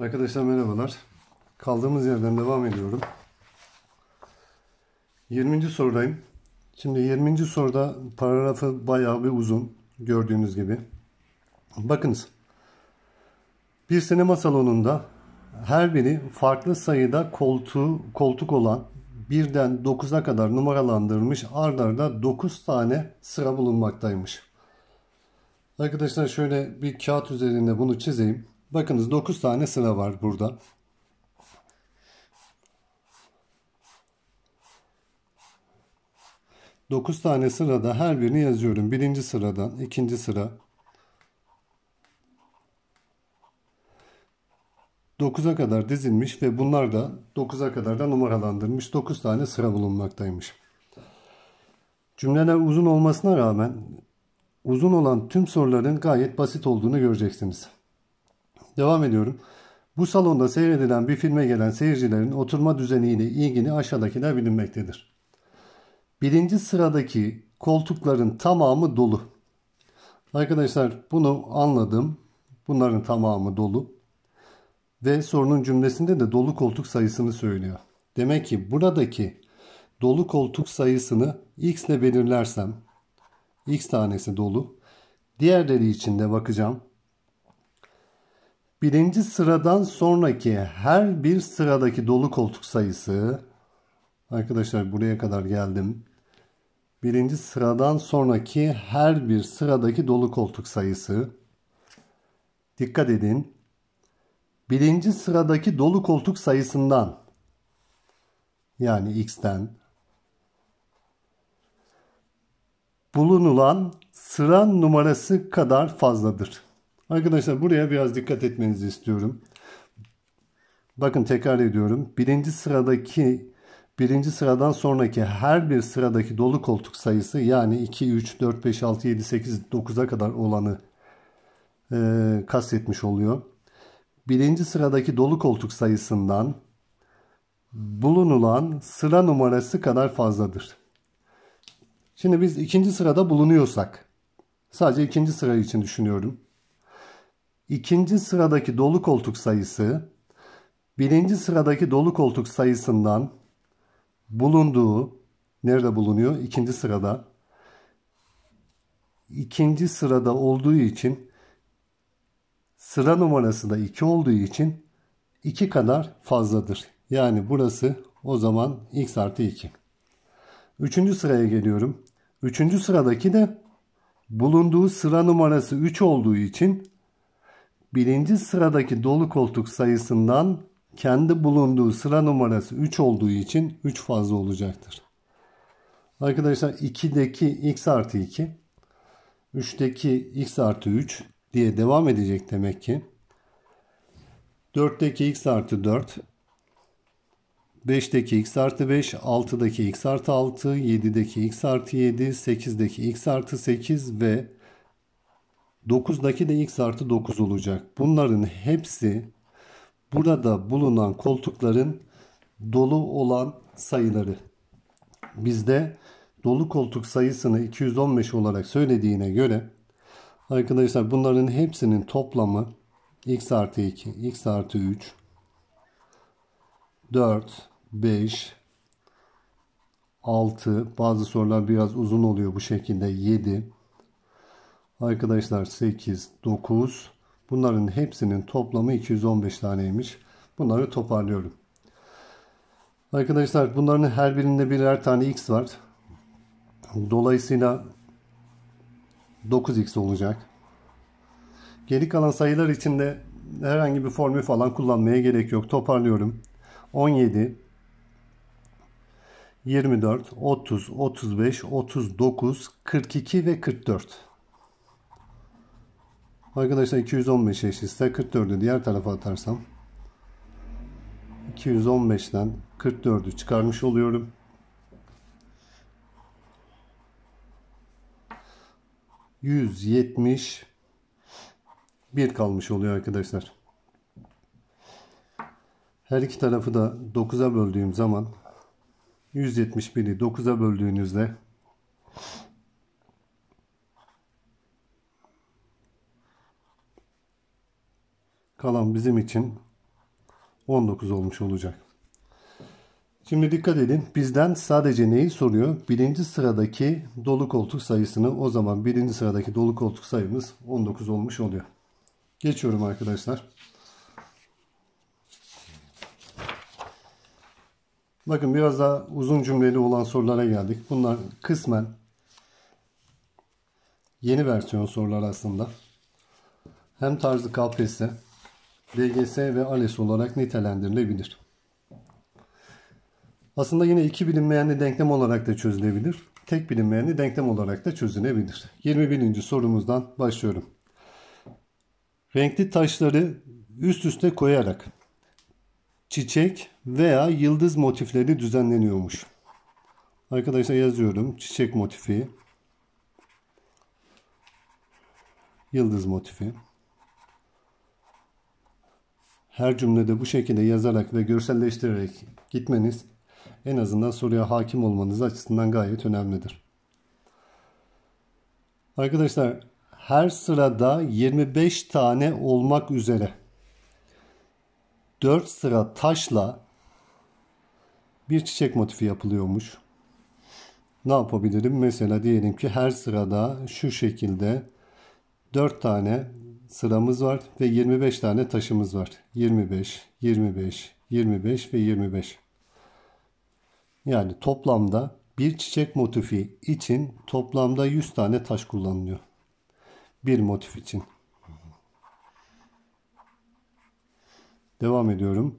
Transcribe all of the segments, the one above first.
Arkadaşlar merhabalar. Kaldığımız yerden devam ediyorum. 20. sorudayım. Şimdi 20. soruda paragrafı bayağı bir uzun gördüğünüz gibi. Bakınız. Bir sinema salonunda her biri farklı sayıda koltuğu, koltuk olan birden 9'a kadar numaralandırılmış ard arda 9 tane sıra bulunmaktaymış. Arkadaşlar şöyle bir kağıt üzerinde bunu çizeyim. Bakınız 9 tane sıra var burada. Dokuz tane sırada her birini yazıyorum. Birinci sıradan ikinci sıra. Dokuza kadar dizilmiş ve bunlar da dokuza kadar da numaralandırmış. Dokuz tane sıra bulunmaktaymış. Cümleler uzun olmasına rağmen uzun olan tüm soruların gayet basit olduğunu göreceksiniz. Devam ediyorum. Bu salonda seyredilen bir filme gelen seyircilerin oturma düzeniyle ilgili aşağıdakiler bilinmektedir. Birinci sıradaki koltukların tamamı dolu. Arkadaşlar bunu anladım. Bunların tamamı dolu. Ve sorunun cümlesinde de dolu koltuk sayısını söylüyor. Demek ki buradaki dolu koltuk sayısını x ile belirlersem x tanesi dolu. Diğerleri için de bakacağım. Birinci sıradan sonraki her bir sıradaki dolu koltuk sayısı arkadaşlar buraya kadar geldim. Birinci sıradan sonraki her bir sıradaki dolu koltuk sayısı dikkat edin. Birinci sıradaki dolu koltuk sayısından yani x'ten bulunulan sıra numarası kadar fazladır. Arkadaşlar buraya biraz dikkat etmenizi istiyorum. Bakın tekrar ediyorum. Birinci sıradaki birinci sıradan sonraki her bir sıradaki dolu koltuk sayısı yani 2, 3, 4, 5, 6, 7, 8, 9'a kadar olanı e, kastetmiş oluyor. Birinci sıradaki dolu koltuk sayısından bulunulan sıra numarası kadar fazladır. Şimdi biz ikinci sırada bulunuyorsak sadece ikinci sıra için düşünüyorum ikinci sıradaki dolu koltuk sayısı birinci sıradaki dolu koltuk sayısından bulunduğu nerede bulunuyor? İkinci sırada. İkinci sırada olduğu için sıra numarası da 2 olduğu için 2 kadar fazladır. Yani burası o zaman x artı 2. Üçüncü sıraya geliyorum. Üçüncü sıradaki de bulunduğu sıra numarası 3 olduğu için birinci sıradaki dolu koltuk sayısından kendi bulunduğu sıra numarası 3 olduğu için 3 fazla olacaktır. Arkadaşlar 2'deki x artı 2, 3'teki x artı 3 diye devam edecek demek ki. 4'teki x artı 4, 5'teki x artı 5, 6'daki x artı 6, 7'deki x artı 7, 8'deki x artı 8 ve 9'daki de x artı 9 olacak. Bunların hepsi burada bulunan koltukların dolu olan sayıları. Bizde dolu koltuk sayısını 215 olarak söylediğine göre arkadaşlar bunların hepsinin toplamı x artı 2, x artı 3, 4, 5, 6 bazı sorular biraz uzun oluyor bu şekilde 7, Arkadaşlar 8, 9 bunların hepsinin toplamı 215 taneymiş. Bunları toparlıyorum. Arkadaşlar bunların her birinde birer tane x var. Dolayısıyla 9x olacak. Geri kalan sayılar içinde herhangi bir formül falan kullanmaya gerek yok. Toparlıyorum. 17 24 30 35 39 42 ve 44. Arkadaşlar 215 eşitse 44'ü diğer tarafa atarsam 215'ten 44'ü çıkarmış oluyorum. %171 kalmış oluyor arkadaşlar. Her iki tarafı da 9'a böldüğüm zaman 171'i 9'a böldüğünüzde Kalan bizim için 19 olmuş olacak. Şimdi dikkat edin bizden sadece neyi soruyor? Birinci sıradaki dolu koltuk sayısını o zaman birinci sıradaki dolu koltuk sayımız 19 olmuş oluyor. Geçiyorum arkadaşlar. Bakın biraz daha uzun cümleli olan sorulara geldik. Bunlar kısmen yeni versiyon sorular aslında. Hem tarzı KPSS DGS ve ALES olarak nitelendirilebilir. Aslında yine iki bilinmeyenli denklem olarak da çözülebilir. Tek bilinmeyenli denklem olarak da çözülebilir. 21. sorumuzdan başlıyorum. Renkli taşları üst üste koyarak çiçek veya yıldız motifleri düzenleniyormuş. Arkadaşlar yazıyorum. Çiçek motifi. Yıldız motifi her cümlede bu şekilde yazarak ve görselleştirerek gitmeniz en azından soruya hakim olmanız açısından gayet önemlidir. Arkadaşlar her sırada 25 tane olmak üzere 4 sıra taşla bir çiçek motifi yapılıyormuş. Ne yapabilirim? Mesela diyelim ki her sırada şu şekilde 4 tane sıramız var ve 25 tane taşımız var. 25, 25, 25 ve 25. Yani toplamda bir çiçek motifi için toplamda 100 tane taş kullanılıyor. Bir motif için. Devam ediyorum.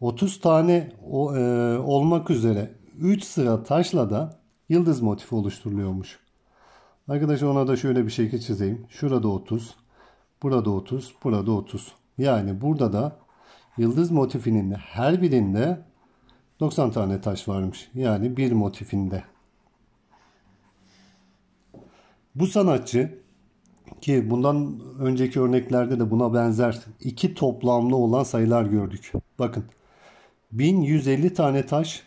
30 tane e, olmak üzere 3 sıra taşla da yıldız motifi oluşturuluyormuş. Arkadaşlar ona da şöyle bir şekil çizeyim. Şurada 30, Burada 30, burada 30. Yani burada da yıldız motifinin her birinde 90 tane taş varmış. Yani bir motifinde. Bu sanatçı ki bundan önceki örneklerde de buna benzer iki toplamlı olan sayılar gördük. Bakın 1150 tane taş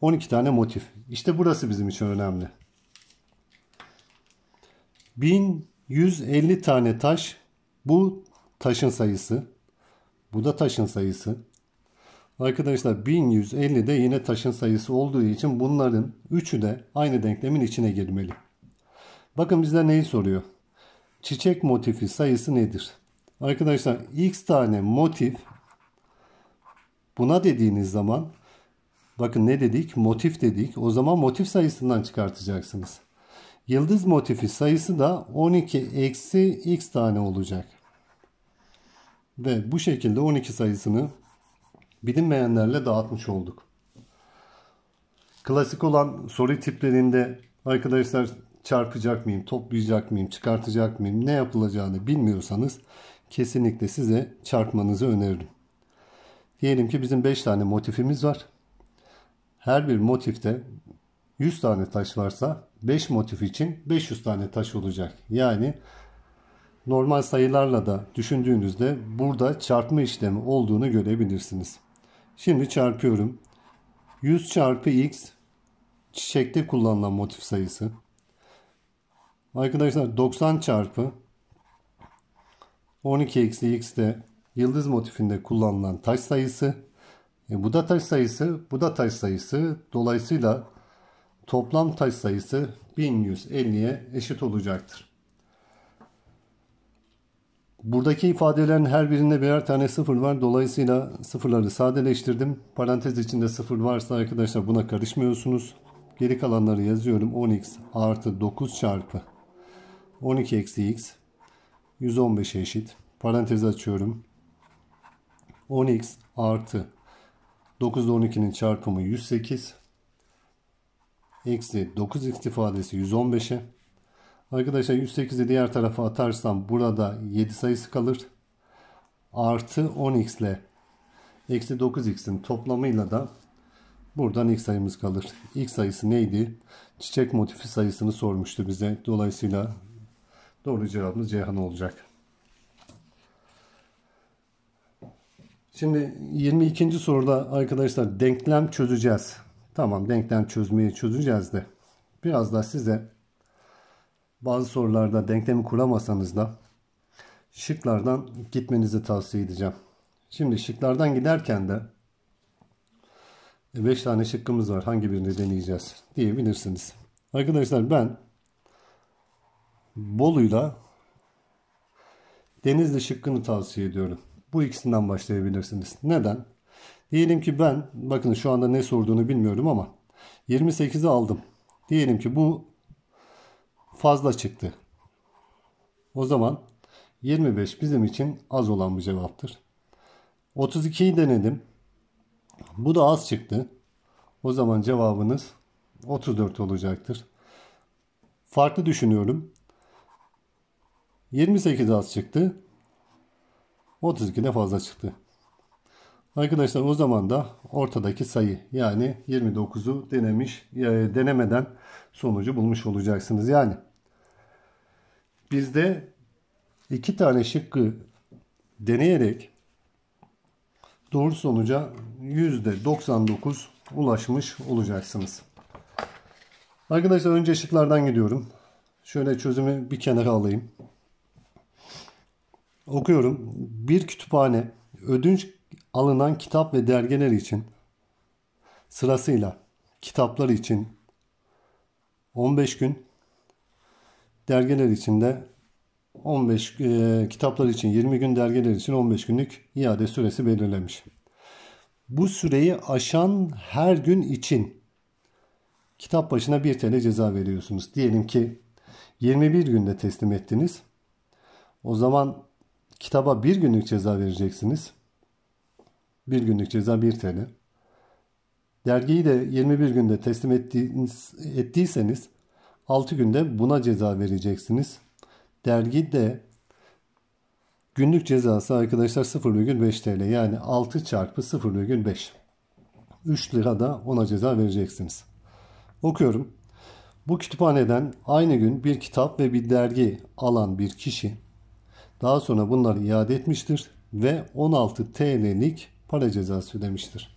12 tane motif. İşte burası bizim için önemli. 1000 150 tane taş bu taşın sayısı. Bu da taşın sayısı. Arkadaşlar 1150 de yine taşın sayısı olduğu için bunların üçü de aynı denklemin içine girmeli. Bakın bizde neyi soruyor? Çiçek motifi sayısı nedir? Arkadaşlar x tane motif buna dediğiniz zaman bakın ne dedik? Motif dedik. O zaman motif sayısından çıkartacaksınız. Yıldız motifi sayısı da 12 eksi x tane olacak. Ve bu şekilde 12 sayısını bilinmeyenlerle dağıtmış olduk. Klasik olan soru tiplerinde arkadaşlar çarpacak mıyım, toplayacak mıyım, çıkartacak mıyım, ne yapılacağını bilmiyorsanız kesinlikle size çarpmanızı öneririm. Diyelim ki bizim 5 tane motifimiz var. Her bir motifte 100 tane taş varsa 5 motif için 500 tane taş olacak. Yani normal sayılarla da düşündüğünüzde burada çarpma işlemi olduğunu görebilirsiniz. Şimdi çarpıyorum. 100 çarpı x çiçekte kullanılan motif sayısı. Arkadaşlar 90 çarpı 12 eksi x de yıldız motifinde kullanılan taş sayısı. E, bu da taş sayısı, bu da taş sayısı. Dolayısıyla Toplam taş sayısı 1150'ye eşit olacaktır. Buradaki ifadelerin her birinde birer tane sıfır var. Dolayısıyla sıfırları sadeleştirdim. Parantez içinde sıfır varsa arkadaşlar buna karışmıyorsunuz. Geri kalanları yazıyorum. 10x artı 9 çarpı 12 eksi x 115 eşit. Parantez açıyorum. 10x artı 9 ile 12'nin çarpımı 108 eksi 9x ifadesi 115'e. Arkadaşlar 108'i diğer tarafa atarsam burada 7 sayısı kalır. Artı 10x ile eksi 9x'in toplamıyla da buradan x sayımız kalır. x sayısı neydi? Çiçek motifi sayısını sormuştu bize. Dolayısıyla doğru cevabımız Ceyhan olacak. Şimdi 22. soruda arkadaşlar denklem çözeceğiz. Tamam denklem çözmeyi çözeceğiz de biraz da size bazı sorularda denklemi kuramasanız da şıklardan gitmenizi tavsiye edeceğim. Şimdi şıklardan giderken de 5 e, tane şıkkımız var. Hangi birini deneyeceğiz diyebilirsiniz. Arkadaşlar ben Bolu'yla Denizli şıkkını tavsiye ediyorum. Bu ikisinden başlayabilirsiniz. Neden? Diyelim ki ben bakın şu anda ne sorduğunu bilmiyorum ama 28'i aldım. Diyelim ki bu fazla çıktı. O zaman 25 bizim için az olan bir cevaptır. 32'yi denedim. Bu da az çıktı. O zaman cevabınız 34 olacaktır. Farklı düşünüyorum. 28 az çıktı. 32 de fazla çıktı. Arkadaşlar o zaman da ortadaki sayı yani 29'u denemiş e, denemeden sonucu bulmuş olacaksınız. Yani bizde iki tane şıkkı deneyerek doğru sonuca %99 ulaşmış olacaksınız. Arkadaşlar önce şıklardan gidiyorum. Şöyle çözümü bir kenara alayım. Okuyorum. Bir kütüphane ödünç alınan kitap ve dergiler için sırasıyla kitaplar için 15 gün dergiler için de 15 e, kitaplar için 20 gün dergiler için 15 günlük iade süresi belirlemiş. Bu süreyi aşan her gün için kitap başına 1 TL ceza veriyorsunuz. Diyelim ki 21 günde teslim ettiniz. O zaman kitaba 1 günlük ceza vereceksiniz. Bir günlük ceza 1 TL. Dergiyi de 21 günde teslim ettiğiniz, ettiyseniz 6 günde buna ceza vereceksiniz. Dergi de günlük cezası arkadaşlar 0,5 TL yani 6 çarpı 0,5. 3 lira da ona ceza vereceksiniz. Okuyorum. Bu kütüphaneden aynı gün bir kitap ve bir dergi alan bir kişi daha sonra bunları iade etmiştir ve 16 TL'lik para cezası ödemiştir.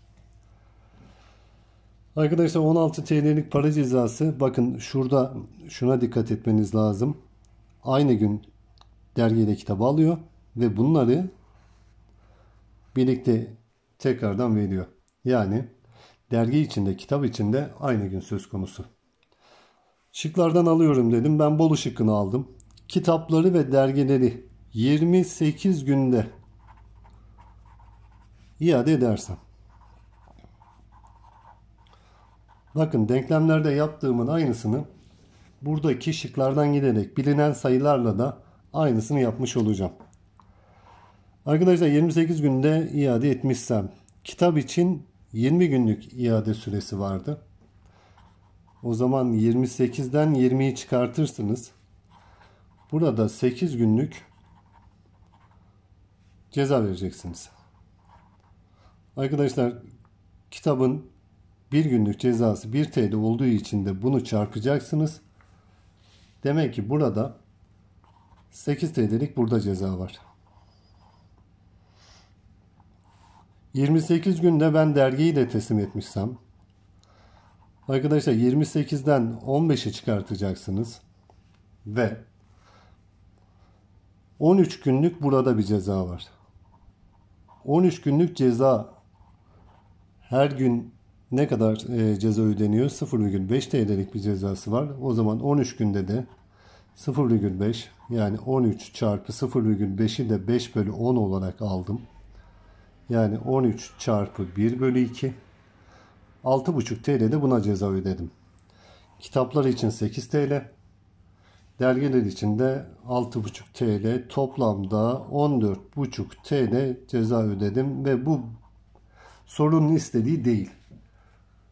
Arkadaşlar 16 TL'lik para cezası bakın şurada şuna dikkat etmeniz lazım. Aynı gün dergiyle kitabı alıyor ve bunları birlikte tekrardan veriyor. Yani dergi içinde kitap içinde aynı gün söz konusu. Şıklardan alıyorum dedim. Ben Bolu şıkkını aldım. Kitapları ve dergileri 28 günde iade edersem. Bakın denklemlerde yaptığımın aynısını buradaki şıklardan giderek bilinen sayılarla da aynısını yapmış olacağım. Arkadaşlar 28 günde iade etmişsem kitap için 20 günlük iade süresi vardı. O zaman 28'den 20'yi çıkartırsınız. Burada 8 günlük ceza vereceksiniz. Arkadaşlar kitabın bir günlük cezası 1 TL olduğu için de bunu çarpacaksınız. Demek ki burada 8 TL'lik burada ceza var. 28 günde ben dergiyi de teslim etmişsem arkadaşlar 28'den 15'i çıkartacaksınız ve 13 günlük burada bir ceza var. 13 günlük ceza her gün ne kadar e, ceza ödeniyor? 0,5 TL'lik bir cezası var. O zaman 13 günde de 0,5 yani 13 çarpı 0,5'i de 5 bölü 10 olarak aldım. Yani 13 çarpı 1 bölü 2 6,5 TL de buna ceza ödedim. Kitaplar için 8 TL. Dergiler için de 6,5 TL toplamda 14,5 TL ceza ödedim ve bu sorunun istediği değil.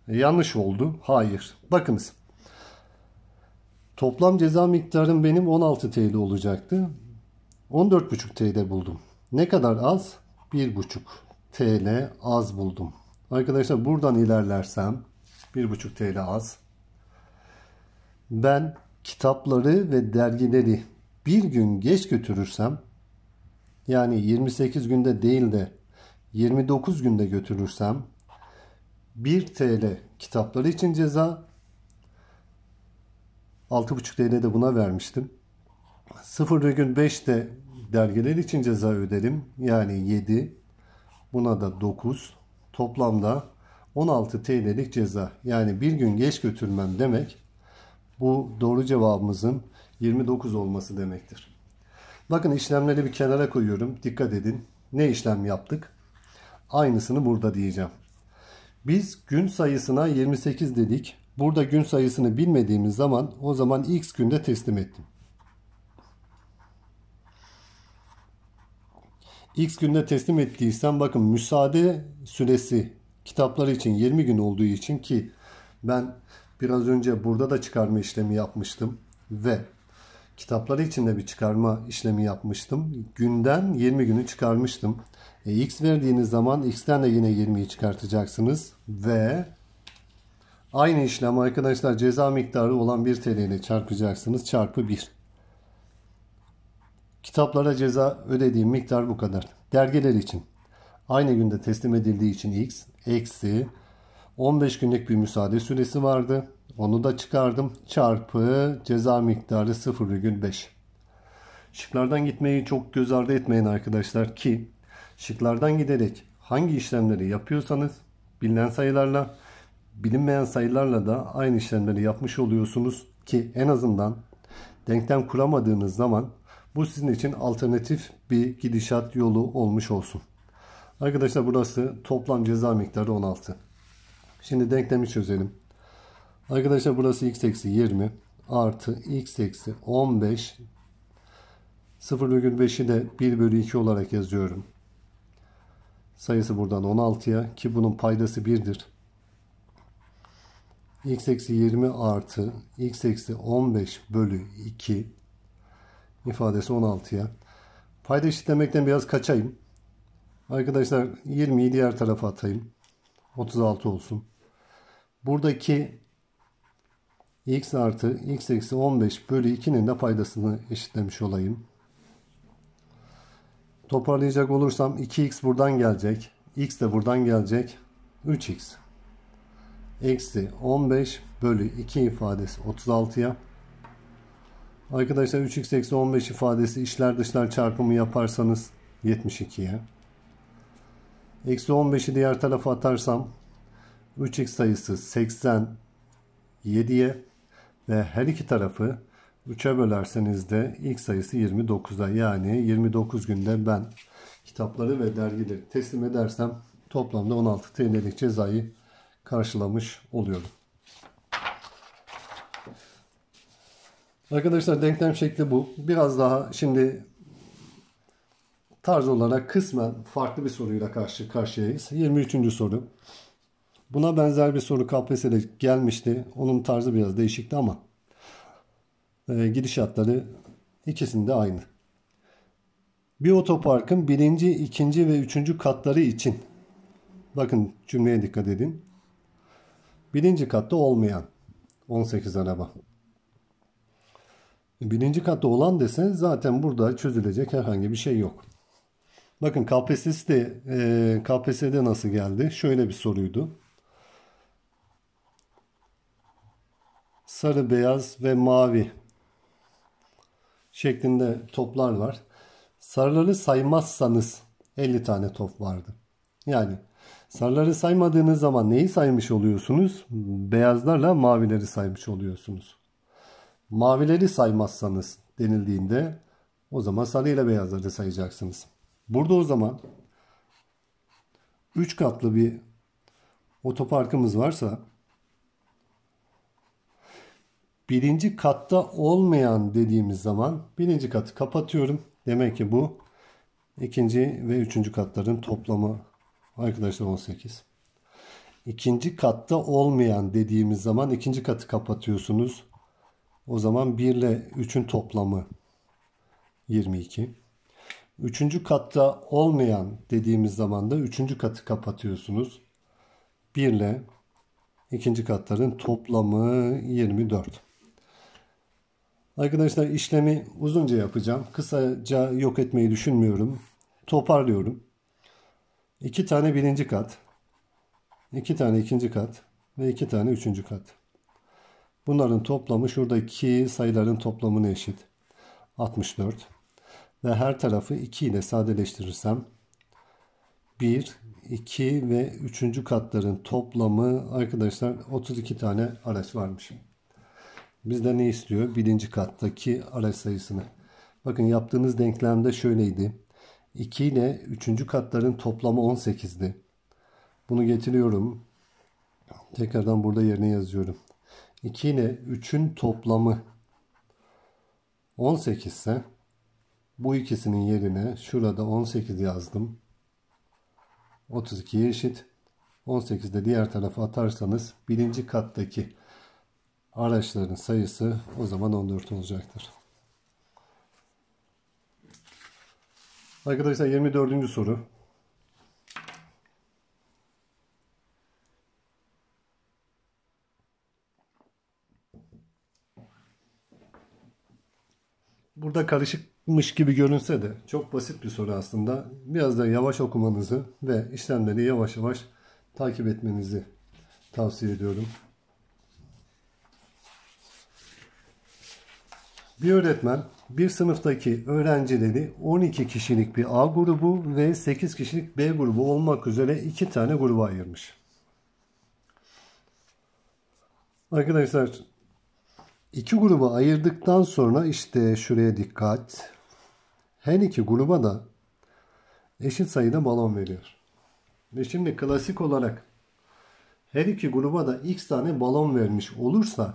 E, yanlış oldu. Hayır. Bakınız. Toplam ceza miktarım benim 16 TL olacaktı. 14,5 TL buldum. Ne kadar az? 1,5 TL az buldum. Arkadaşlar buradan ilerlersem 1,5 TL az. Ben kitapları ve dergileri bir gün geç götürürsem yani 28 günde değil de 29 günde götürürsem 1 TL kitapları için ceza 6,5 TL de buna vermiştim. 0,5 de dergiler için ceza öderim. Yani 7 buna da 9 toplamda 16 TL'lik ceza. Yani bir gün geç götürmem demek bu doğru cevabımızın 29 olması demektir. Bakın işlemleri bir kenara koyuyorum. Dikkat edin. Ne işlem yaptık? Aynısını burada diyeceğim. Biz gün sayısına 28 dedik. Burada gün sayısını bilmediğimiz zaman o zaman x günde teslim ettim. X günde teslim ettiysem bakın müsaade süresi kitapları için 20 gün olduğu için ki ben biraz önce burada da çıkarma işlemi yapmıştım ve kitapları için de bir çıkarma işlemi yapmıştım. Günden 20 günü çıkarmıştım. E, x verdiğiniz zaman x'ten de yine 20'yi çıkartacaksınız. Ve aynı işlem arkadaşlar ceza miktarı olan 1 TL ile çarpacaksınız. Çarpı 1. Kitaplara ceza ödediğim miktar bu kadar. Dergiler için aynı günde teslim edildiği için x eksi 15 günlük bir müsaade süresi vardı. Onu da çıkardım. Çarpı ceza miktarı 0,5. Şıklardan gitmeyi çok göz ardı etmeyin arkadaşlar ki şıklardan giderek hangi işlemleri yapıyorsanız bilinen sayılarla bilinmeyen sayılarla da aynı işlemleri yapmış oluyorsunuz ki en azından denklem kuramadığınız zaman bu sizin için alternatif bir gidişat yolu olmuş olsun. Arkadaşlar burası toplam ceza miktarı 16. Şimdi denklemi çözelim. Arkadaşlar burası x eksi 20 artı x eksi 15 0,5'i de 1 bölü 2 olarak yazıyorum sayısı buradan 16'ya ki bunun paydası 1'dir. x eksi 20 artı x eksi 15 bölü 2 ifadesi 16'ya. Payda eşitlemekten biraz kaçayım. Arkadaşlar 20'yi diğer tarafa atayım. 36 olsun. Buradaki x artı x eksi 15 bölü 2'nin de paydasını eşitlemiş olayım. Toparlayacak olursam 2x buradan gelecek. x de buradan gelecek. 3x. Eksi 15 bölü 2 ifadesi 36'ya. Arkadaşlar 3x eksi 15 ifadesi işler dışlar çarpımı yaparsanız 72'ye. Eksi 15'i diğer tarafa atarsam 3x sayısı 87'ye ve her iki tarafı 3'e bölerseniz de ilk sayısı 29'a yani 29 günde ben kitapları ve dergileri teslim edersem toplamda 16 TL'lik cezayı karşılamış oluyorum. Arkadaşlar denklem şekli bu. Biraz daha şimdi tarz olarak kısmen farklı bir soruyla karşı karşıyayız. 23. soru. Buna benzer bir soru KPSS'de gelmişti. Onun tarzı biraz değişikti ama e, gidişatları ikisinde aynı. Bir otoparkın birinci, ikinci ve üçüncü katları için bakın cümleye dikkat edin. Birinci katta olmayan 18 araba. Birinci katta olan dese zaten burada çözülecek herhangi bir şey yok. Bakın KPSS de e, KPSS'de nasıl geldi? Şöyle bir soruydu. Sarı, beyaz ve mavi şeklinde toplar var. Sarıları saymazsanız 50 tane top vardı. Yani sarıları saymadığınız zaman neyi saymış oluyorsunuz? Beyazlarla mavileri saymış oluyorsunuz. Mavileri saymazsanız denildiğinde o zaman sarıyla beyazları sayacaksınız. Burada o zaman 3 katlı bir otoparkımız varsa birinci katta olmayan dediğimiz zaman birinci katı kapatıyorum. Demek ki bu ikinci ve üçüncü katların toplamı arkadaşlar 18. İkinci katta olmayan dediğimiz zaman ikinci katı kapatıyorsunuz. O zaman 1 ile 3'ün toplamı 22. Üçüncü katta olmayan dediğimiz zaman da üçüncü katı kapatıyorsunuz. 1 ile ikinci katların toplamı 24. Arkadaşlar işlemi uzunca yapacağım. Kısaca yok etmeyi düşünmüyorum. Toparlıyorum. İki tane birinci kat. iki tane ikinci kat. Ve iki tane üçüncü kat. Bunların toplamı şuradaki sayıların toplamına eşit. 64. Ve her tarafı 2 ile sadeleştirirsem 1, 2 ve 3. katların toplamı arkadaşlar 32 tane araç varmış. Bizden ne istiyor? Birinci kattaki araç sayısını. Bakın yaptığınız denklemde şöyleydi. 2 ile 3. katların toplamı 18'di. Bunu getiriyorum. Tekrardan burada yerine yazıyorum. 2 ile 3'ün toplamı 18 ise bu ikisinin yerine şurada 18 yazdım. 32'ye eşit. 18 de diğer tarafa atarsanız birinci kattaki araçların sayısı o zaman 14 olacaktır. Arkadaşlar 24. soru. Burada karışıkmış gibi görünse de çok basit bir soru aslında. Biraz da yavaş okumanızı ve işlemleri yavaş yavaş takip etmenizi tavsiye ediyorum. Bir öğretmen bir sınıftaki öğrencileri 12 kişilik bir A grubu ve 8 kişilik B grubu olmak üzere iki tane gruba ayırmış. Arkadaşlar iki gruba ayırdıktan sonra işte şuraya dikkat. Her iki gruba da eşit sayıda balon veriyor. Ve şimdi klasik olarak her iki gruba da x tane balon vermiş olursa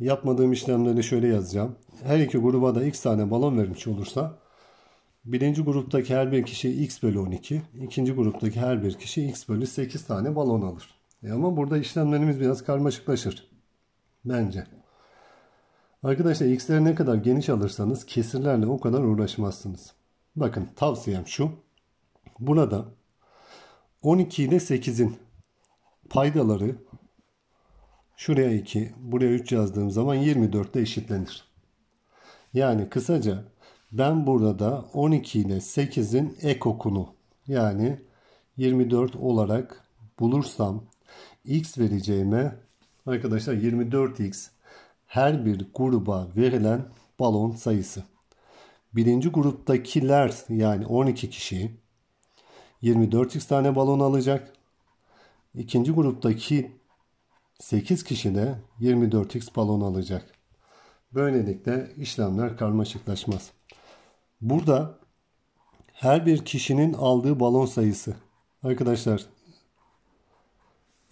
Yapmadığım işlemleri şöyle yazacağım. Her iki gruba da x tane balon vermiş olursa birinci gruptaki her bir kişi x bölü 12, ikinci gruptaki her bir kişi x bölü 8 tane balon alır. E ama burada işlemlerimiz biraz karmaşıklaşır. Bence. Arkadaşlar x'leri ne kadar geniş alırsanız kesirlerle o kadar uğraşmazsınız. Bakın tavsiyem şu. Burada 12 ile 8'in paydaları Şuraya 2, buraya 3 yazdığım zaman 24 ile eşitlenir. Yani kısaca ben burada da 12 ile 8'in ekokunu yani 24 olarak bulursam x vereceğime arkadaşlar 24x her bir gruba verilen balon sayısı. Birinci gruptakiler yani 12 kişi 24x tane balon alacak. İkinci gruptaki 8 kişi de 24x balon alacak. Böylelikle işlemler karmaşıklaşmaz. Burada her bir kişinin aldığı balon sayısı arkadaşlar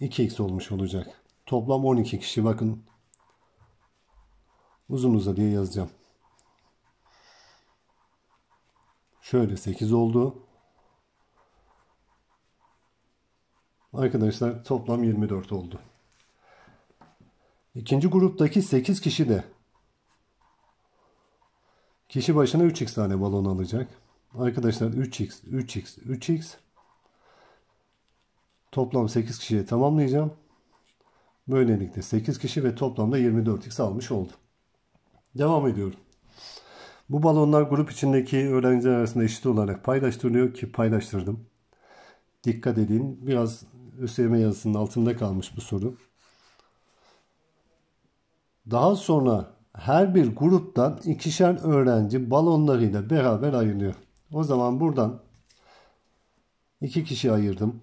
2x olmuş olacak. Toplam 12 kişi bakın uzun uza diye yazacağım. Şöyle 8 oldu. Arkadaşlar toplam 24 oldu. İkinci gruptaki 8 kişi de kişi başına 3x tane balon alacak. Arkadaşlar 3x, 3x, 3x toplam 8 kişiye tamamlayacağım. Böylelikle 8 kişi ve toplamda 24x almış oldu. Devam ediyorum. Bu balonlar grup içindeki öğrenciler arasında eşit olarak paylaştırılıyor ki paylaştırdım. Dikkat edin biraz ÖSYM yazısının altında kalmış bu soru. Daha sonra her bir gruptan ikişer öğrenci balonlarıyla beraber ayrılıyor. O zaman buradan iki kişi ayırdım.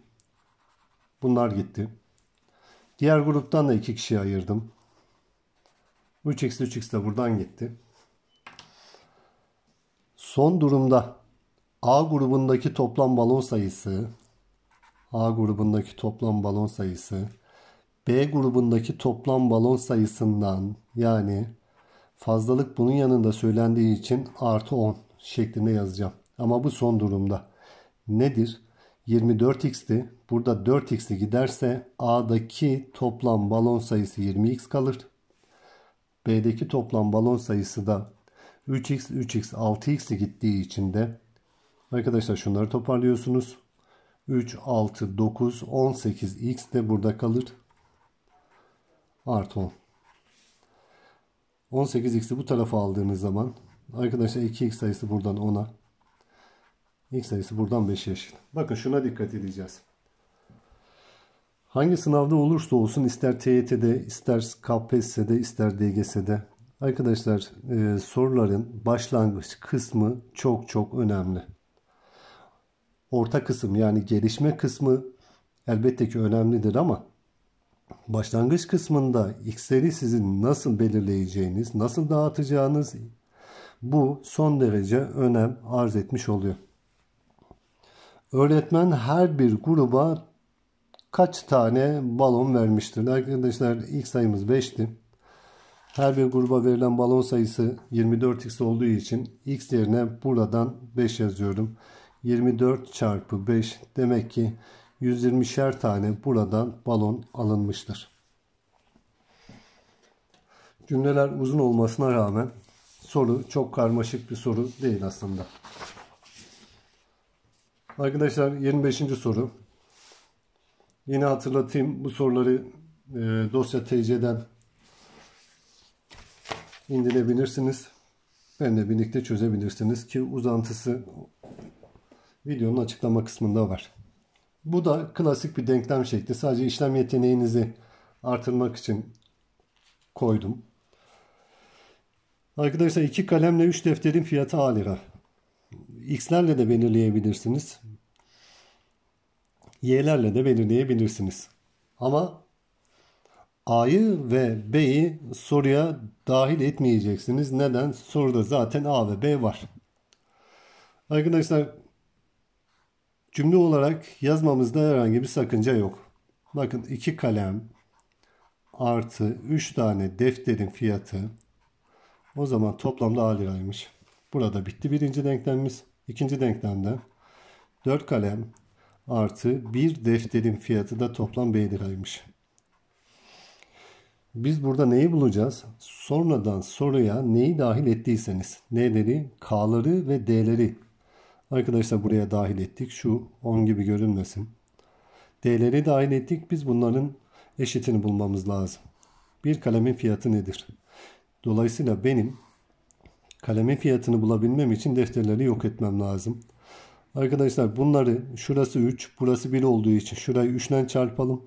Bunlar gitti. Diğer gruptan da iki kişi ayırdım. 3x 3x de buradan gitti. Son durumda A grubundaki toplam balon sayısı A grubundaki toplam balon sayısı B grubundaki toplam balon sayısından yani fazlalık bunun yanında söylendiği için artı 10 şeklinde yazacağım. Ama bu son durumda. Nedir? 24x'ti. Burada 4x'i giderse A'daki toplam balon sayısı 20x kalır. B'deki toplam balon sayısı da 3x, 3x, 6x'i gittiği için de arkadaşlar şunları toparlıyorsunuz. 3, 6, 9, 18x de burada kalır. Artı 10. 18x'i bu tarafa aldığınız zaman arkadaşlar 2x sayısı buradan 10'a. x sayısı buradan 5'e eşit. Bakın şuna dikkat edeceğiz. Hangi sınavda olursa olsun ister TYT'de, ister KPSS'de, ister DGS'de arkadaşlar e, soruların başlangıç kısmı çok çok önemli. Orta kısım yani gelişme kısmı elbette ki önemlidir ama Başlangıç kısmında x'leri sizin nasıl belirleyeceğiniz, nasıl dağıtacağınız bu son derece önem arz etmiş oluyor. Öğretmen her bir gruba kaç tane balon vermiştir? Arkadaşlar ilk sayımız 5'ti. Her bir gruba verilen balon sayısı 24x olduğu için x yerine buradan 5 yazıyorum. 24 çarpı 5 demek ki 120'şer tane buradan balon alınmıştır. Cümleler uzun olmasına rağmen soru çok karmaşık bir soru değil aslında. Arkadaşlar 25. soru. Yine hatırlatayım bu soruları e, dosya TC'den indirebilirsiniz. Ben de birlikte çözebilirsiniz ki uzantısı videonun açıklama kısmında var. Bu da klasik bir denklem şekli. Sadece işlem yeteneğinizi artırmak için koydum. Arkadaşlar iki kalemle 3 defterin fiyatı A lira. X'lerle de belirleyebilirsiniz. Y'lerle de belirleyebilirsiniz. Ama A'yı ve B'yi soruya dahil etmeyeceksiniz. Neden? Soruda zaten A ve B var. Arkadaşlar Cümle olarak yazmamızda herhangi bir sakınca yok. Bakın iki kalem artı üç tane defterin fiyatı o zaman toplamda A liraymış. Burada bitti birinci denklemimiz. İkinci denklemde 4 kalem artı bir defterin fiyatı da toplam B liraymış. Biz burada neyi bulacağız? Sonradan soruya neyi dahil ettiyseniz. N'leri, K'ları ve D'leri Arkadaşlar buraya dahil ettik. Şu 10 gibi görünmesin. D'leri dahil ettik. Biz bunların eşitini bulmamız lazım. Bir kalemin fiyatı nedir? Dolayısıyla benim kalemin fiyatını bulabilmem için defterleri yok etmem lazım. Arkadaşlar bunları şurası 3, burası 1 olduğu için şurayı 3 ile çarpalım.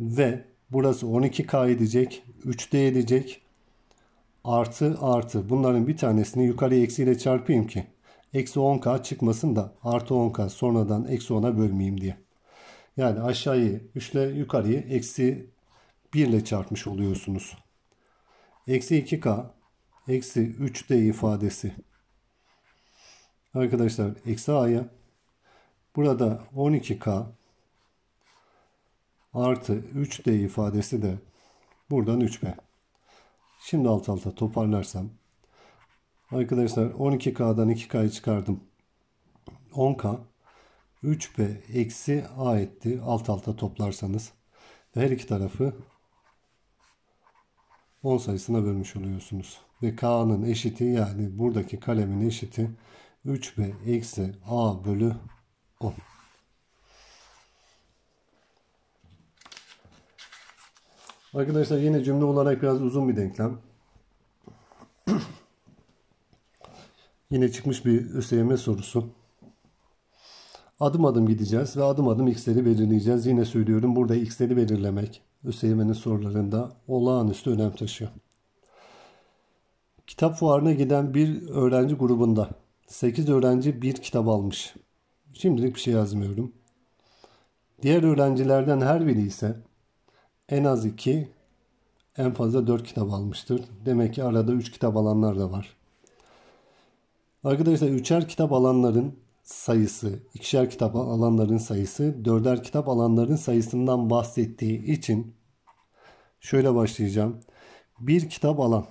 Ve burası 12K edecek, 3D edecek. Artı artı bunların bir tanesini yukarı eksiyle çarpayım ki eksi 10k çıkmasın da artı 10k sonradan eksi 10'a bölmeyeyim diye. Yani aşağıyı 3 ile yukarıyı eksi 1 ile çarpmış oluyorsunuz. Eksi 2k eksi 3d ifadesi. Arkadaşlar eksi a'ya burada 12k artı 3d ifadesi de buradan 3b. Şimdi alt alta toparlarsam Arkadaşlar 12K'dan 2K'yı çıkardım. 10K 3B eksi A etti. Alt alta toplarsanız. Ve her iki tarafı 10 sayısına bölmüş oluyorsunuz. Ve K'nın eşiti yani buradaki kalemin eşiti 3B eksi A bölü 10. Arkadaşlar yine cümle olarak biraz uzun bir denklem. Yine çıkmış bir ÖSYM sorusu. Adım adım gideceğiz ve adım adım x'leri belirleyeceğiz. Yine söylüyorum burada x'leri belirlemek ÖSYM'nin sorularında olağanüstü önem taşıyor. Kitap fuarına giden bir öğrenci grubunda 8 öğrenci bir kitap almış. Şimdilik bir şey yazmıyorum. Diğer öğrencilerden her biri ise en az 2, en fazla 4 kitap almıştır. Demek ki arada 3 kitap alanlar da var. Arkadaşlar üçer kitap alanların sayısı, ikişer kitap alanların sayısı, dörder kitap alanların sayısından bahsettiği için şöyle başlayacağım. Bir kitap alan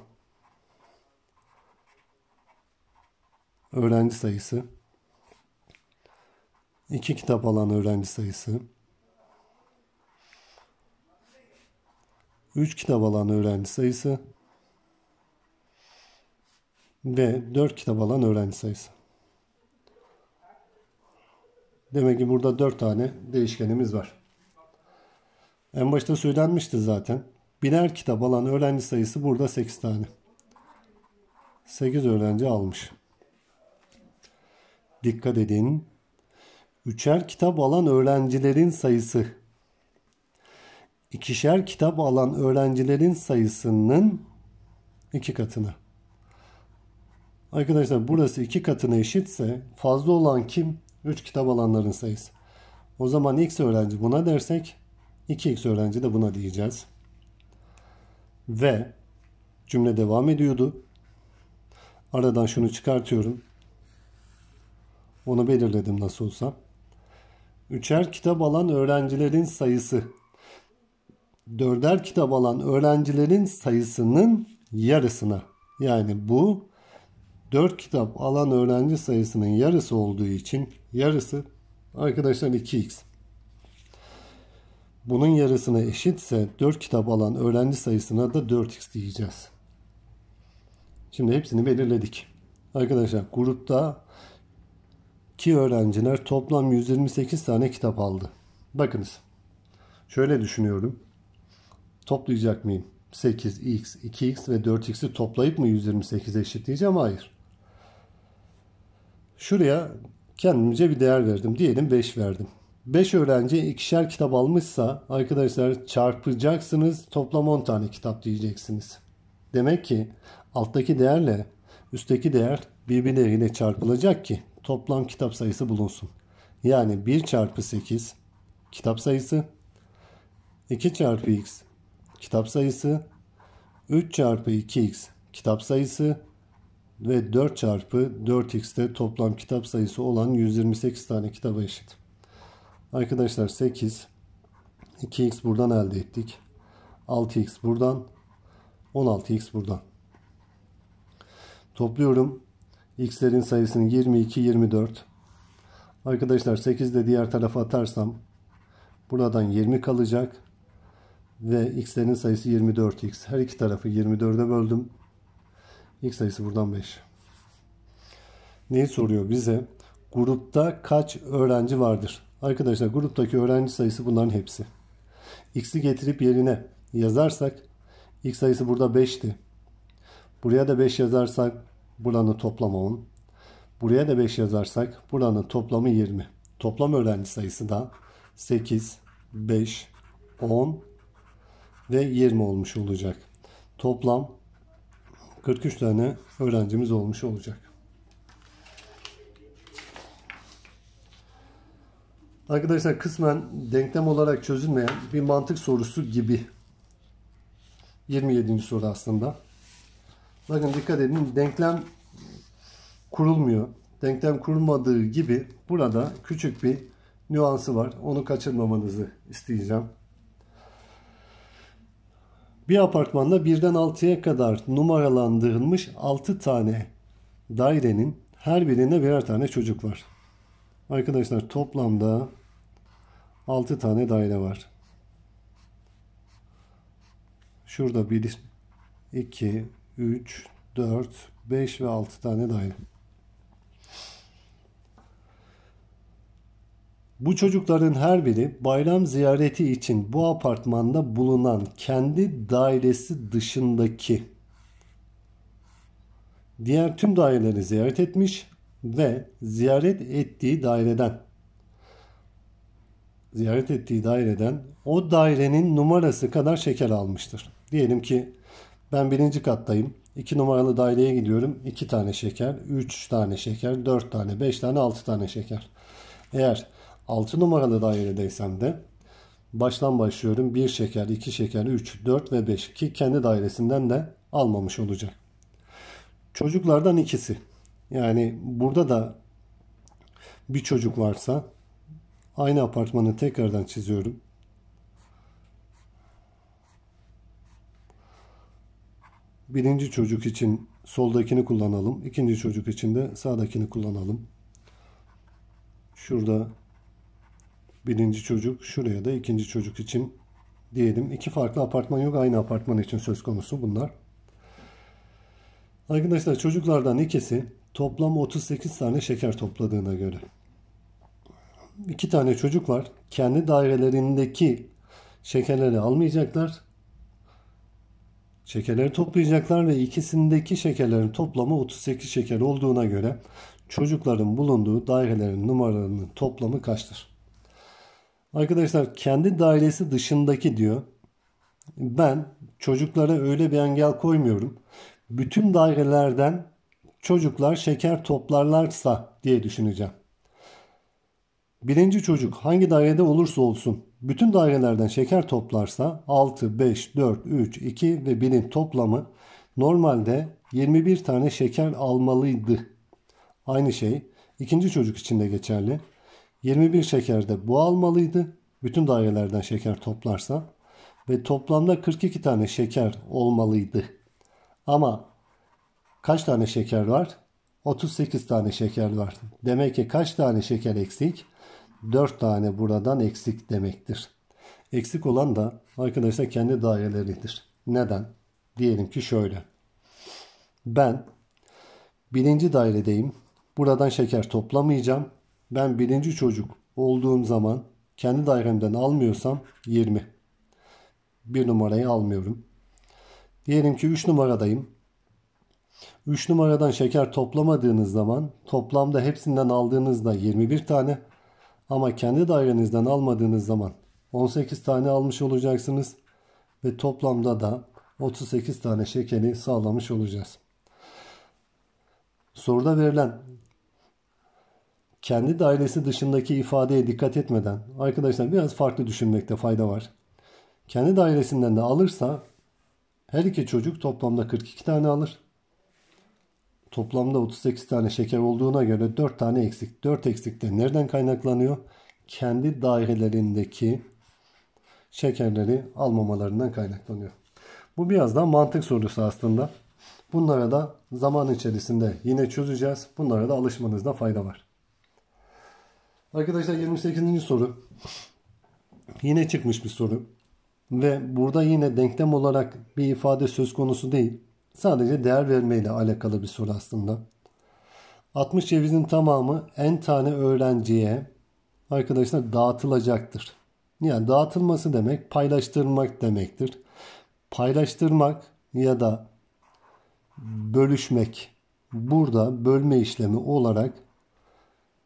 öğrenci sayısı, iki kitap alan öğrenci sayısı, üç kitap alan öğrenci sayısı, ve 4 kitap alan öğrenci sayısı. Demek ki burada 4 tane değişkenimiz var. En başta söylenmişti zaten. Biner kitap alan öğrenci sayısı burada 8 tane. 8 öğrenci almış. Dikkat edin. Üçer kitap alan öğrencilerin sayısı ikişer kitap alan öğrencilerin sayısının iki katına. Arkadaşlar burası iki katına eşitse fazla olan kim? 3 kitap alanların sayısı. O zaman x öğrenci buna dersek 2x öğrenci de buna diyeceğiz. Ve cümle devam ediyordu. Aradan şunu çıkartıyorum. Onu belirledim nasıl olsa. Üçer kitap alan öğrencilerin sayısı. Dörder kitap alan öğrencilerin sayısının yarısına. Yani bu 4 kitap alan öğrenci sayısının yarısı olduğu için yarısı arkadaşlar 2x. Bunun yarısına eşitse 4 kitap alan öğrenci sayısına da 4x diyeceğiz. Şimdi hepsini belirledik. Arkadaşlar grupta ki öğrenciler toplam 128 tane kitap aldı. Bakınız. Şöyle düşünüyorum. Toplayacak mıyım? 8x, 2x ve 4x'i toplayıp mı 128'e eşitleyeceğim? Hayır. Şuraya kendimce bir değer verdim. Diyelim 5 verdim. 5 öğrenci ikişer kitap almışsa arkadaşlar çarpacaksınız toplam 10 tane kitap diyeceksiniz. Demek ki alttaki değerle üstteki değer birbirleriyle çarpılacak ki toplam kitap sayısı bulunsun. Yani 1 çarpı 8 kitap sayısı, 2 çarpı x kitap sayısı, 3 çarpı 2x kitap sayısı, ve 4 çarpı 4x'te toplam kitap sayısı olan 128 tane kitaba eşit. Arkadaşlar 8, 2x buradan elde ettik. 6x buradan, 16x buradan. Topluyorum. x'lerin sayısını 22, 24. Arkadaşlar 8 de diğer tarafa atarsam buradan 20 kalacak. Ve x'lerin sayısı 24x. Her iki tarafı 24'e böldüm. X sayısı buradan 5. Neyi soruyor bize? Grupta kaç öğrenci vardır? Arkadaşlar gruptaki öğrenci sayısı bunların hepsi. X'i getirip yerine yazarsak X sayısı burada 5'ti. Buraya da 5 yazarsak buranın toplamı 10. Buraya da 5 yazarsak buranın toplamı 20. Toplam öğrenci sayısı da 8, 5, 10 ve 20 olmuş olacak. Toplam 43 tane öğrencimiz olmuş olacak. Arkadaşlar kısmen denklem olarak çözülmeyen bir mantık sorusu gibi. 27. soru aslında. Bakın dikkat edin denklem kurulmuyor. Denklem kurulmadığı gibi burada küçük bir nüansı var. Onu kaçırmamanızı isteyeceğim. Bir apartmanda birden 6'ya kadar numaralandırılmış 6 tane dairenin her birinde birer tane çocuk var. Arkadaşlar toplamda 6 tane daire var. Şurada 1, 2, 3, 4, 5 ve 6 tane daire. Bu çocukların her biri bayram ziyareti için bu apartmanda bulunan kendi dairesi dışındaki diğer tüm daireleri ziyaret etmiş ve ziyaret ettiği daireden ziyaret ettiği daireden o dairenin numarası kadar şeker almıştır. Diyelim ki ben birinci kattayım. 2 numaralı daireye gidiyorum. 2 tane şeker, 3 tane şeker, 4 tane, 5 tane, 6 tane şeker. Eğer 6 numaralı dairedeysem de baştan başlıyorum. 1 şeker, 2 şeker, 3, 4 ve 5 ki kendi dairesinden de almamış olacak. Çocuklardan ikisi. Yani burada da bir çocuk varsa aynı apartmanı tekrardan çiziyorum. Birinci çocuk için soldakini kullanalım. ikinci çocuk için de sağdakini kullanalım. Şurada birinci çocuk, şuraya da ikinci çocuk için diyelim. İki farklı apartman yok, aynı apartman için söz konusu bunlar. Arkadaşlar çocuklardan ikisi toplam 38 tane şeker topladığına göre. iki tane çocuk var. Kendi dairelerindeki şekerleri almayacaklar. Şekerleri toplayacaklar ve ikisindeki şekerlerin toplamı 38 şeker olduğuna göre çocukların bulunduğu dairelerin numaralarının toplamı kaçtır? Arkadaşlar kendi dairesi dışındaki diyor. Ben çocuklara öyle bir engel koymuyorum. Bütün dairelerden çocuklar şeker toplarlarsa diye düşüneceğim. Birinci çocuk hangi dairede olursa olsun bütün dairelerden şeker toplarsa 6, 5, 4, 3, 2 ve 1'in toplamı normalde 21 tane şeker almalıydı. Aynı şey ikinci çocuk için de geçerli. 21 şeker de bu almalıydı. Bütün dairelerden şeker toplarsa. Ve toplamda 42 tane şeker olmalıydı. Ama kaç tane şeker var? 38 tane şeker var. Demek ki kaç tane şeker eksik? 4 tane buradan eksik demektir. Eksik olan da arkadaşlar kendi daireleridir. Neden? Diyelim ki şöyle. Ben birinci dairedeyim. Buradan şeker toplamayacağım ben birinci çocuk olduğum zaman kendi dairemden almıyorsam 20. Bir numarayı almıyorum. Diyelim ki 3 numaradayım. 3 numaradan şeker toplamadığınız zaman toplamda hepsinden aldığınızda 21 tane ama kendi dairenizden almadığınız zaman 18 tane almış olacaksınız ve toplamda da 38 tane şekeri sağlamış olacağız. Soruda verilen kendi dairesi dışındaki ifadeye dikkat etmeden arkadaşlar biraz farklı düşünmekte fayda var. Kendi dairesinden de alırsa her iki çocuk toplamda 42 tane alır. Toplamda 38 tane şeker olduğuna göre 4 tane eksik. 4 eksik de nereden kaynaklanıyor? Kendi dairelerindeki şekerleri almamalarından kaynaklanıyor. Bu biraz da mantık sorusu aslında. Bunlara da zaman içerisinde yine çözeceğiz. Bunlara da alışmanızda fayda var. Arkadaşlar 28. soru. Yine çıkmış bir soru. Ve burada yine denklem olarak bir ifade söz konusu değil. Sadece değer vermeyle alakalı bir soru aslında. 60 cevizin tamamı en tane öğrenciye arkadaşlar dağıtılacaktır. Yani dağıtılması demek paylaştırmak demektir. Paylaştırmak ya da bölüşmek burada bölme işlemi olarak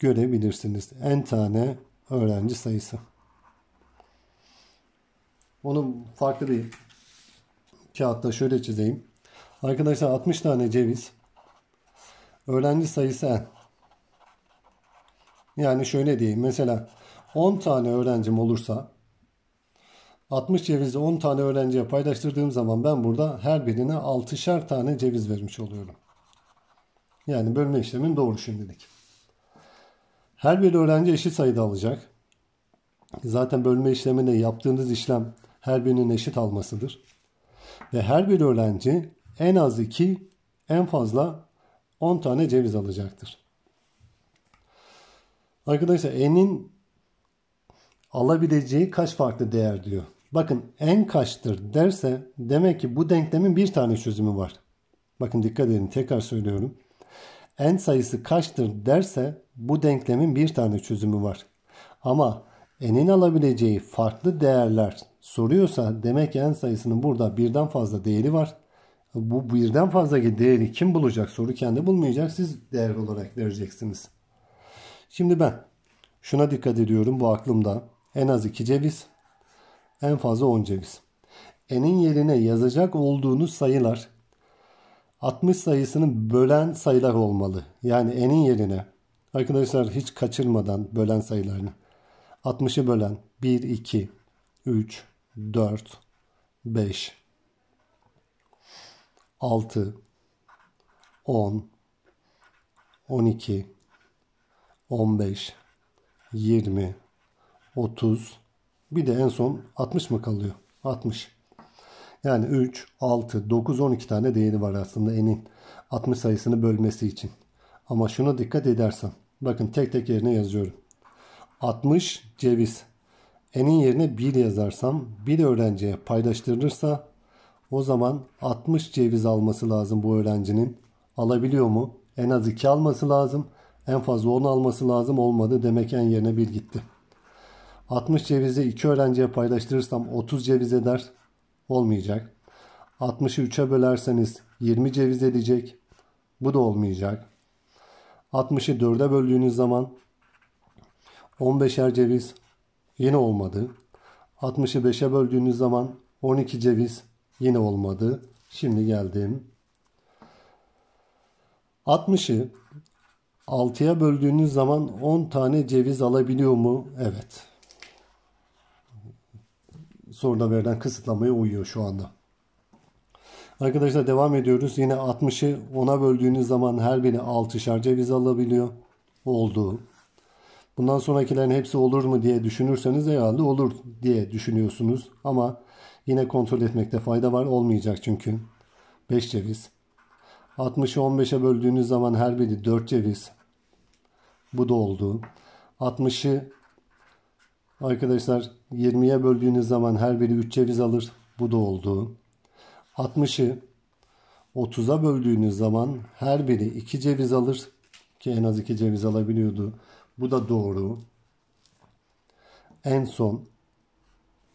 görebilirsiniz. En tane öğrenci sayısı. Onu farklı bir kağıtta şöyle çizeyim. Arkadaşlar 60 tane ceviz. Öğrenci sayısı en. Yani şöyle diyeyim. Mesela 10 tane öğrencim olursa 60 cevizi 10 tane öğrenciye paylaştırdığım zaman ben burada her birine 6'şer tane ceviz vermiş oluyorum. Yani bölme işlemin doğru şimdilik. Her bir öğrenci eşit sayıda alacak. Zaten bölme işleminde yaptığınız işlem her birinin eşit almasıdır. Ve her bir öğrenci en az 2, en fazla 10 tane ceviz alacaktır. Arkadaşlar n'in alabileceği kaç farklı değer diyor. Bakın n kaçtır derse demek ki bu denklemin bir tane çözümü var. Bakın dikkat edin tekrar söylüyorum. n sayısı kaçtır derse bu denklemin bir tane çözümü var. Ama n'in alabileceği farklı değerler soruyorsa demek n sayısının burada birden fazla değeri var. Bu birden fazla değeri kim bulacak? Soru kendi bulmayacak. Siz değer olarak vereceksiniz. Şimdi ben şuna dikkat ediyorum bu aklımda. En az 2 ceviz, en fazla 10 ceviz. N'in yerine yazacak olduğunuz sayılar 60 sayısının bölen sayılar olmalı. Yani n'in yerine Arkadaşlar hiç kaçırmadan bölen sayılarını. 60'ı bölen 1, 2, 3, 4, 5, 6, 10, 12, 15, 20, 30, bir de en son 60 mı kalıyor? 60. Yani 3, 6, 9, 12 tane değeri var aslında enin 60 sayısını bölmesi için. Ama şuna dikkat edersen Bakın tek tek yerine yazıyorum. 60 ceviz. Enin yerine 1 yazarsam 1 öğrenciye paylaştırılırsa o zaman 60 ceviz alması lazım bu öğrencinin. Alabiliyor mu? En az 2 alması lazım. En fazla 10 alması lazım olmadı. Demek en yerine 1 gitti. 60 cevizi 2 öğrenciye paylaştırırsam 30 ceviz eder. Olmayacak. 60'ı 3'e bölerseniz 20 ceviz edecek. Bu da olmayacak. 60'ı 4'e böldüğünüz zaman 15'er ceviz yine olmadı. 60'ı 5'e böldüğünüz zaman 12 ceviz yine olmadı. Şimdi geldim. 60'ı 6'ya böldüğünüz zaman 10 tane ceviz alabiliyor mu? Evet. Soruda verilen kısıtlamaya uyuyor şu anda. Arkadaşlar devam ediyoruz. Yine 60'ı 10'a böldüğünüz zaman her biri 6'şer ceviz alabiliyor. Oldu. Bundan sonrakilerin hepsi olur mu diye düşünürseniz herhalde olur diye düşünüyorsunuz. Ama yine kontrol etmekte fayda var. Olmayacak çünkü. 5 ceviz. 60'ı 15'e böldüğünüz zaman her biri 4 ceviz. Bu da oldu. 60'ı arkadaşlar 20'ye böldüğünüz zaman her biri 3 ceviz alır. Bu da oldu. 60'ı 30'a böldüğünüz zaman her biri 2 ceviz alır ki en az 2 ceviz alabiliyordu. Bu da doğru. En son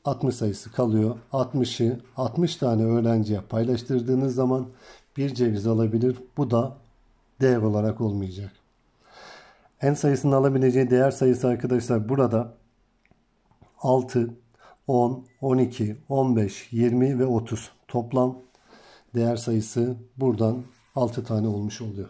60 sayısı kalıyor. 60'ı 60 tane öğrenciye paylaştırdığınız zaman bir ceviz alabilir. Bu da değer olarak olmayacak. En sayısını alabileceği değer sayısı arkadaşlar burada 6, 10, 12, 15, 20 ve 30 toplam değer sayısı buradan 6 tane olmuş oluyor.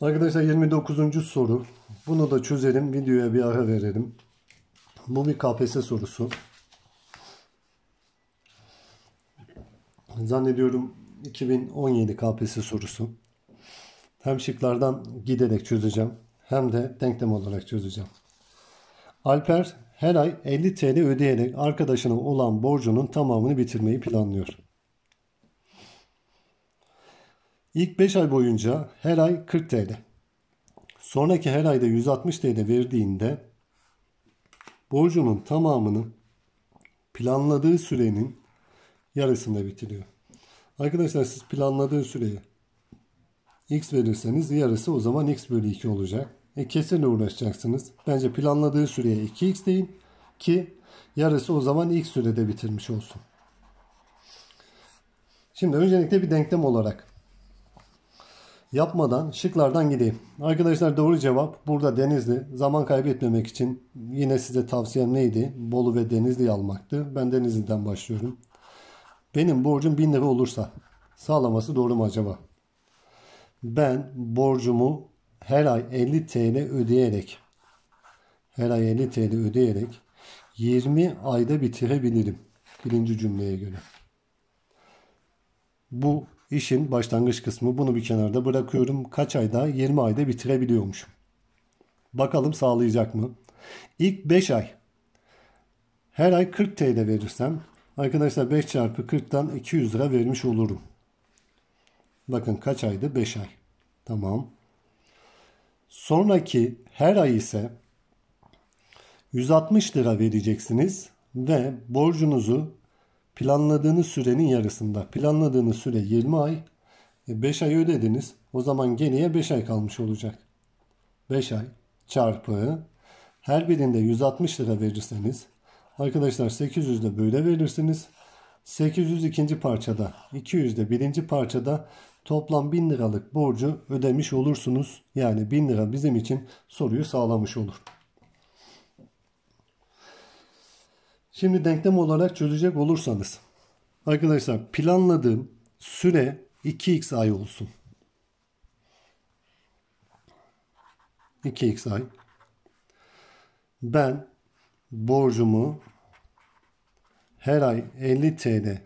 Arkadaşlar 29. soru. Bunu da çözelim. Videoya bir ara verelim. Bu bir KPSS sorusu. Zannediyorum 2017 KPSS sorusu hem şıklardan giderek çözeceğim hem de denklem olarak çözeceğim. Alper her ay 50 TL ödeyerek arkadaşına olan borcunun tamamını bitirmeyi planlıyor. İlk 5 ay boyunca her ay 40 TL. Sonraki her ayda 160 TL verdiğinde borcunun tamamını planladığı sürenin yarısında bitiriyor. Arkadaşlar siz planladığı süreyi X verirseniz yarısı o zaman X bölü 2 olacak. E kesinle uğraşacaksınız. Bence planladığı süreye 2X deyin ki yarısı o zaman X sürede bitirmiş olsun. Şimdi öncelikle bir denklem olarak yapmadan şıklardan gideyim. Arkadaşlar doğru cevap burada Denizli. Zaman kaybetmemek için yine size tavsiyem neydi? Bolu ve denizli almaktı. Ben Denizli'den başlıyorum. Benim borcum 1000 lira olursa sağlaması doğru mu acaba? ben borcumu her ay 50 TL ödeyerek her ay 50 TL ödeyerek 20 ayda bitirebilirim. Birinci cümleye göre. Bu işin başlangıç kısmı. Bunu bir kenarda bırakıyorum. Kaç ayda? 20 ayda bitirebiliyormuşum. Bakalım sağlayacak mı? İlk 5 ay. Her ay 40 TL verirsem arkadaşlar 5 çarpı 40'tan 200 lira vermiş olurum. Bakın kaç aydı? 5 ay. Tamam. Sonraki her ay ise 160 lira vereceksiniz ve borcunuzu planladığınız sürenin yarısında. Planladığınız süre 20 ay. 5 e, ay ödediniz. O zaman geriye 5 ay kalmış olacak. 5 ay çarpı her birinde 160 lira verirseniz arkadaşlar 800 de böyle verirsiniz. 800 ikinci parçada, 200 de birinci parçada Toplam 1000 liralık borcu ödemiş olursunuz. Yani 1000 lira bizim için soruyu sağlamış olur. Şimdi denklem olarak çözecek olursanız. Arkadaşlar planladığım süre 2x ay olsun. 2x ay. Ben borcumu her ay 50 TL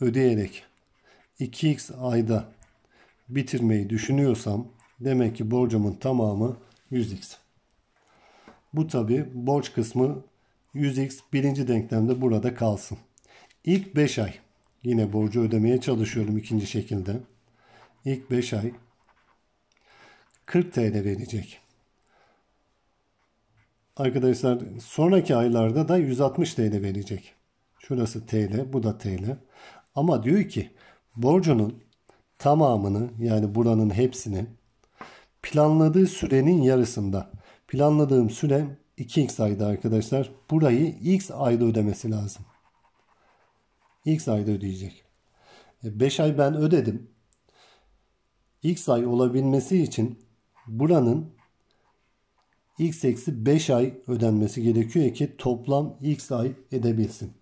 ödeyerek 2x ayda bitirmeyi düşünüyorsam demek ki borcamın tamamı 100x. Bu tabi borç kısmı 100x birinci denklemde burada kalsın. İlk 5 ay yine borcu ödemeye çalışıyorum ikinci şekilde. İlk 5 ay 40 TL verecek. Arkadaşlar sonraki aylarda da 160 TL verecek. Şurası TL bu da TL. Ama diyor ki borcunun tamamını yani buranın hepsini planladığı sürenin yarısında planladığım süre 2x ayda arkadaşlar. Burayı x ayda ödemesi lazım. x ayda ödeyecek. 5 e, ay ben ödedim. x ay olabilmesi için buranın x eksi 5 ay ödenmesi gerekiyor ki toplam x ay edebilsin.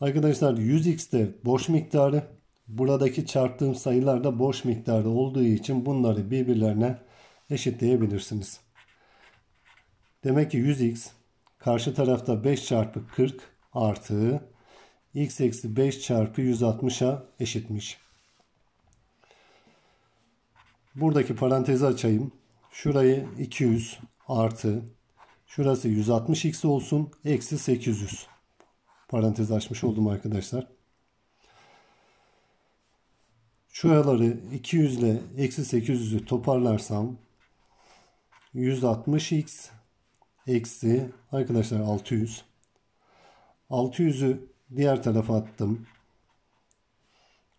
Arkadaşlar 100 x de borç miktarı Buradaki çarptığım sayılar da boş miktarda olduğu için bunları birbirlerine eşitleyebilirsiniz. Demek ki 100x karşı tarafta 5 çarpı 40 artı x eksi 5 çarpı 160'a eşitmiş. Buradaki parantezi açayım. Şurayı 200 artı şurası 160x olsun eksi 800. Parantezi açmış oldum arkadaşlar. Şuraları 200 ile eksi 800'ü toparlarsam 160x eksi arkadaşlar 600. 600'ü diğer tarafa attım.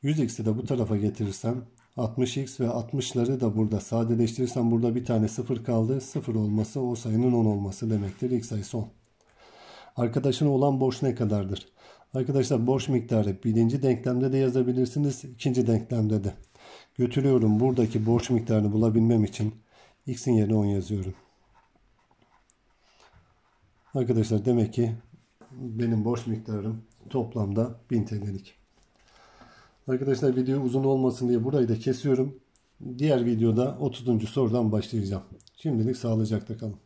100x'i de bu tarafa getirirsem 60x ve 60'ları da burada sadeleştirirsem burada bir tane 0 kaldı. 0 olması o sayının 10 olması demektir. x sayısı 10. Arkadaşına olan borç ne kadardır? Arkadaşlar borç miktarı birinci denklemde de yazabilirsiniz. ikinci denklemde de. Götürüyorum buradaki borç miktarını bulabilmem için. X'in yerine 10 yazıyorum. Arkadaşlar demek ki benim borç miktarım toplamda 1000 TL'lik. Arkadaşlar video uzun olmasın diye burayı da kesiyorum. Diğer videoda 30. sorudan başlayacağım. Şimdilik sağlıcakla kalın.